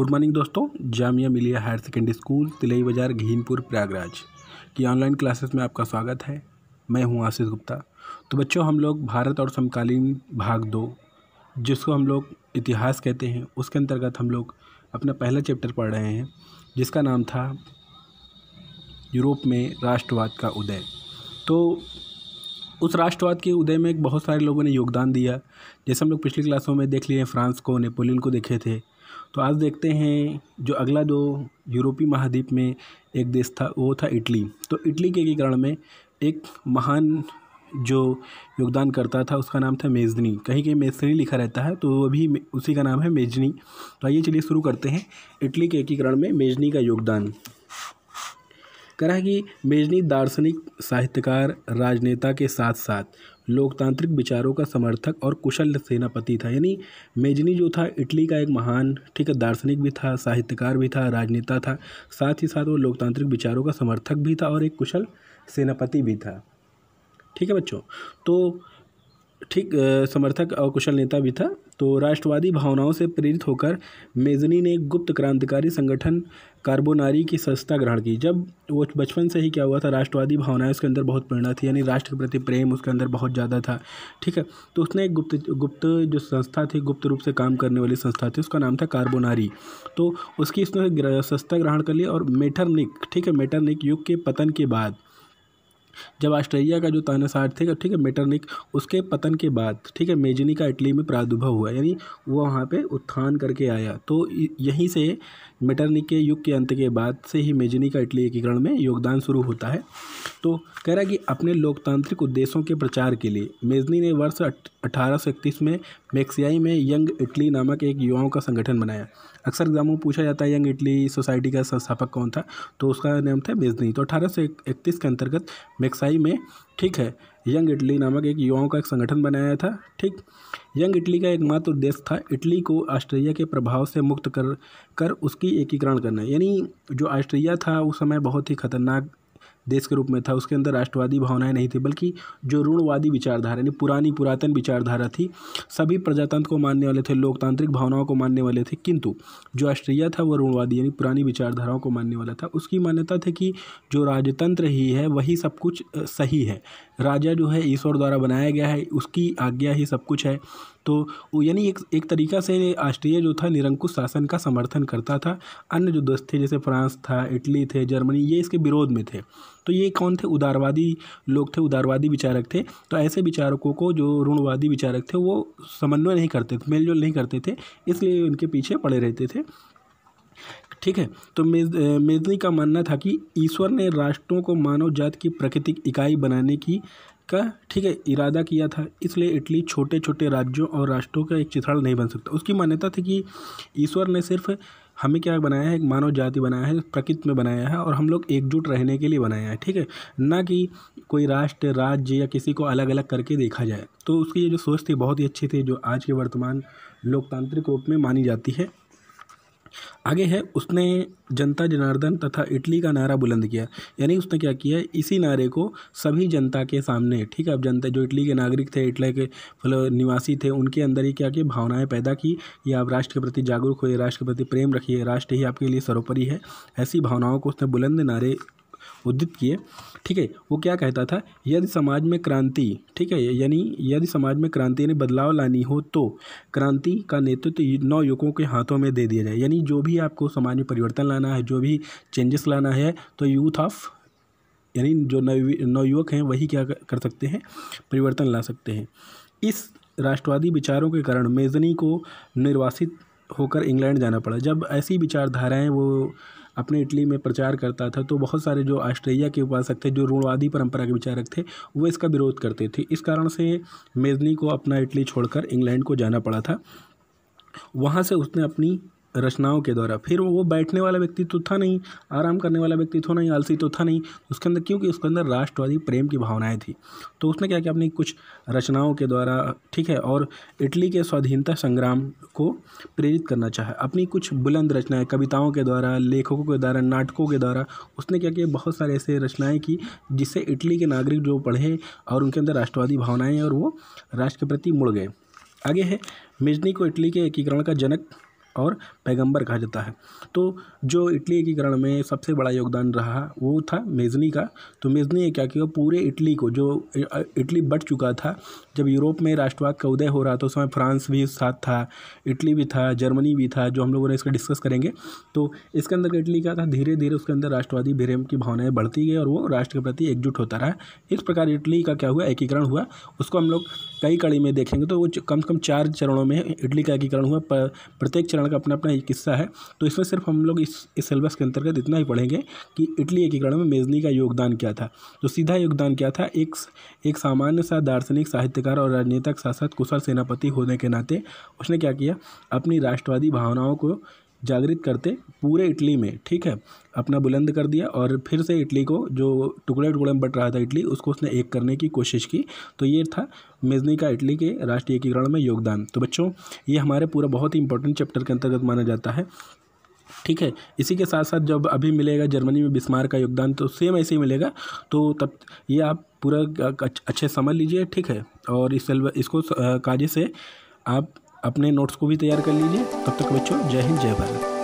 good morning दोस्तों जामिया मिलिया higher secondary school तिलई बाज़ार घीनपुर प्रयागराज की ऑनलाइन क्लासेस में आपका स्वागत है मैं हूं आशीष गुप्ता तो बच्चों हम लोग भारत और समकालीन भाग दो जिसको हम लोग इतिहास कहते हैं उसके अंतर्गत हम लोग अपना पहला चैप्टर पढ़ रहे हैं जिसका नाम था यूरोप में राष्ट्रवाद का उदय तो उस राष्ट्रवाद के उदय में बहुत सारे लोगों ने योगदान दिया जैसे हम लोग पिछली क्लासों में देख लिए फ्रांस को नेपोलियन को देखे थे तो आज देखते हैं जो अगला जो यूरोपीय महाद्वीप में एक देश था वो था इटली तो इटली के एकीकरण में एक महान जो योगदान करता था उसका नाम था मेजनी कहीं कहीं मेजनी लिखा रहता है तो वो भी उसी का नाम है मेजनी तो आइए चलिए शुरू करते हैं इटली के एकीकरण में मेजनी का योगदान कह रहा है कि मेजनी दार्शनिक साहित्यकार राजनेता के साथ साथ लोकतांत्रिक विचारों का समर्थक और कुशल सेनापति था यानी मेजनी जो था इटली का एक महान ठीक है दार्शनिक भी था साहित्यकार भी था राजनेता था साथ ही साथ वो लोकतांत्रिक विचारों का समर्थक भी था और एक कुशल सेनापति भी था ठीक है बच्चों तो ठीक समर्थक और कुशल नेता भी था तो राष्ट्रवादी भावनाओं से प्रेरित होकर मेजनी ने एक गुप्त क्रांतिकारी संगठन कार्बोनारी की संस्था ग्रहण की जब वो बचपन से ही क्या हुआ था राष्ट्रवादी भावनाएं उसके अंदर बहुत प्रेरणा थी यानी राष्ट्र के प्रति प्रेम उसके अंदर बहुत ज़्यादा था ठीक है तो उसने एक गुप्त गुप्त जो संस्था थी गुप्त रूप से काम करने वाली संस्था थी उसका नाम था कार्बोनारी तो उसकी उसने संस्था ग्रहण कर लिया और मेटरनिक ठीक है मेटरनिक युग के पतन के बाद जब ऑस्ट्रेलिया का जो तानाशाह थे ठीक है मेटरनिक उसके पतन के बाद ठीक है मेजनी का इटली में प्रादुर्भाव हुआ यानी वो वहाँ पे उत्थान करके आया तो यहीं से मेटरनी के युग के अंत के बाद से ही मेजनी का इटली एकीकरण में योगदान शुरू होता है तो कह रहा है कि अपने लोकतांत्रिक उद्देश्यों के प्रचार के लिए मेजनी ने वर्ष अठारह में मैक्सियाई में यंग इटली नामक एक युवाओं का संगठन बनाया अक्सर एग्जामों में पूछा जाता है यंग इटली सोसाइटी का संस्थापक कौन था तो उसका नाम था मेजनी तो अठारह के अंतर्गत मैक्साई में ठीक है यंग इटली नामक एक युवाओं का एक संगठन बनाया था ठीक यंग इटली का एकमात्र उद्देश्य था इटली को ऑस्ट्रेलिया के प्रभाव से मुक्त कर कर उसकी एकीकरण करना यानी जो ऑस्ट्रेलिया था उस समय बहुत ही खतरनाक देश के रूप में था उसके अंदर राष्ट्रवादी भावनाएं नहीं थी बल्कि जो ऋणवादी विचारधारा यानी पुरानी पुरातन विचारधारा थी सभी प्रजातंत्र को मानने वाले थे लोकतांत्रिक भावनाओं को मानने वाले थे किंतु जो ऑस्ट्रिया था वो ऋणवादी यानी पुरानी विचारधाराओं को मानने वाला था उसकी मान्यता थी कि जो राजतंत्र ही है वही सब कुछ सही है राजा जो है ईश्वर द्वारा बनाया गया है उसकी आज्ञा ही सब कुछ है तो यानी एक एक तरीका से ऑस्ट्रिया जो था निरंकुश शासन का समर्थन करता था अन्य जो दस थे जैसे फ्रांस था इटली थे जर्मनी ये इसके विरोध में थे तो ये कौन थे उदारवादी लोग थे उदारवादी विचारक थे तो ऐसे विचारकों को जो ऋणवादी विचारक थे वो समन्वय नहीं करते थे मेलजोल नहीं करते थे इसलिए उनके पीछे पड़े रहते थे ठीक है तो मेज मेजनी का मानना था कि ईश्वर ने राष्ट्रों को मानव जात की प्राकृतिक इकाई बनाने की का ठीक है इरादा किया था इसलिए इटली छोटे छोटे राज्यों और राष्ट्रों का एक चिथड़ नहीं बन सकता उसकी मान्यता थी कि ईश्वर ने सिर्फ हमें क्या बनाया है एक मानव जाति बनाया है प्रकृति में बनाया है और हम लोग एकजुट रहने के लिए बनाया है ठीक है ना कि कोई राष्ट्र राज्य या किसी को अलग अलग करके देखा जाए तो उसकी ये जो सोच थी बहुत ही अच्छी थी जो आज के वर्तमान लोकतांत्रिक रूप में मानी जाती है आगे है उसने जनता जनार्दन तथा इटली का नारा बुलंद किया यानी उसने क्या किया इसी नारे को सभी जनता के सामने ठीक है अब जनता जो इटली के नागरिक थे इटली के फल निवासी थे उनके अंदर ही क्या किया भावनाएं पैदा की या आप राष्ट्र के प्रति जागरूक होइए राष्ट्र के प्रति प्रेम रखिए राष्ट्र ही आपके लिए सर्वोपरि है ऐसी भावनाओं को उसने बुलंद नारे उद्धित किए ठीक है वो क्या कहता था यदि समाज में क्रांति ठीक है यानी यदि समाज में क्रांति यानी बदलाव लानी हो तो क्रांति का नेतृत्व तो नौ युवकों के हाथों में दे दिया जाए यानी जो भी आपको समाज में परिवर्तन लाना है जो भी चेंजेस लाना है तो यूथ ऑफ यानी जो नवयुवक हैं वही क्या कर सकते हैं परिवर्तन ला सकते हैं इस राष्ट्रवादी विचारों के कारण मेजनी को निर्वासित होकर इंग्लैंड जाना पड़ा जब ऐसी विचारधाराएं वो अपने इटली में प्रचार करता था तो बहुत सारे जो ऑस्ट्रेलिया के उपासक थे जो रूणवादी परंपरा के विचारक थे वो इसका विरोध करते थे इस कारण से मेजनी को अपना इटली छोड़कर इंग्लैंड को जाना पड़ा था वहाँ से उसने अपनी रचनाओं के द्वारा फिर वो बैठने वाला व्यक्ति तो था नहीं आराम करने वाला व्यक्ति तो नहीं आलसी तो था नहीं उसके अंदर क्योंकि उसके अंदर राष्ट्रवादी प्रेम की भावनाएं थी तो उसने क्या किया अपनी कुछ रचनाओं के द्वारा ठीक है और इटली के स्वाधीनता संग्राम को प्रेरित करना चाहा अपनी कुछ बुलंद रचनाएँ कविताओं के द्वारा लेखकों के द्वारा नाटकों के द्वारा उसने क्या किया बहुत सारे ऐसे रचनाएँ की जिससे इटली के नागरिक जो पढ़े और उनके अंदर राष्ट्रवादी भावनाएँ और वो राष्ट्र के प्रति मुड़ गए आगे है मिजनी को इटली के एकीकरण का जनक और पैगंबर कहा जाता है तो जो इटली एकीकरण में सबसे बड़ा योगदान रहा वो था मेजनी का तो मेजनी ने क्या किया पूरे इटली को जो इटली बट चुका था जब यूरोप में राष्ट्रवाद का उदय हो रहा था उस समय फ्रांस भी साथ था इटली भी था जर्मनी भी था जो हम लोगों ने इसका डिस्कस करेंगे तो इसके अंदर इटली क्या था धीरे धीरे उसके अंदर राष्ट्रवादी भेरेम की भावनाएँ बढ़ती गई और वो राष्ट्र के प्रति एकजुट होता रहा इस प्रकार इटली का क्या हुआ एकीकरण हुआ उसको हम लोग कई कड़ी में देखेंगे तो वो कम से कम चार चरणों में इटली का एकीकरण हुआ प्रत्येक चरण एकीकरण का अपना अपना एक किस्सा है तो इसमें सिर्फ हम लोग इस इस सिलेबस के अंतर्गत इतना ही पढ़ेंगे कि इटली एकीकरण में मेजनी का योगदान क्या था तो सीधा योगदान क्या था एक एक सामान्य सा दार्शनिक साहित्यकार और राजनेता के साथ साथ कुशल सेनापति होने के नाते उसने क्या किया अपनी राष्ट्रवादी भावनाओं को जागृत करते पूरे इटली में ठीक है अपना बुलंद कर दिया और फिर से इटली को जो टुकड़े टुकड़े में बट रहा था इटली उसको उसने एक करने की कोशिश की तो ये था मेजनी का इटली के राष्ट्रीय एकीकरण में योगदान तो बच्चों ये हमारे पूरा बहुत ही इंपॉर्टेंट चैप्टर के अंतर्गत माना जाता है ठीक है इसी के साथ साथ जब अभी मिलेगा जर्मनी में बिस्मार का योगदान तो सेम ऐसे ही मिलेगा तो तब ये आप पूरा अच्छे समझ लीजिए ठीक है और इस इसको काजे से आप अपने नोट्स को भी तैयार कर लीजिए तब तक बच्चों जय हिंद जय भारत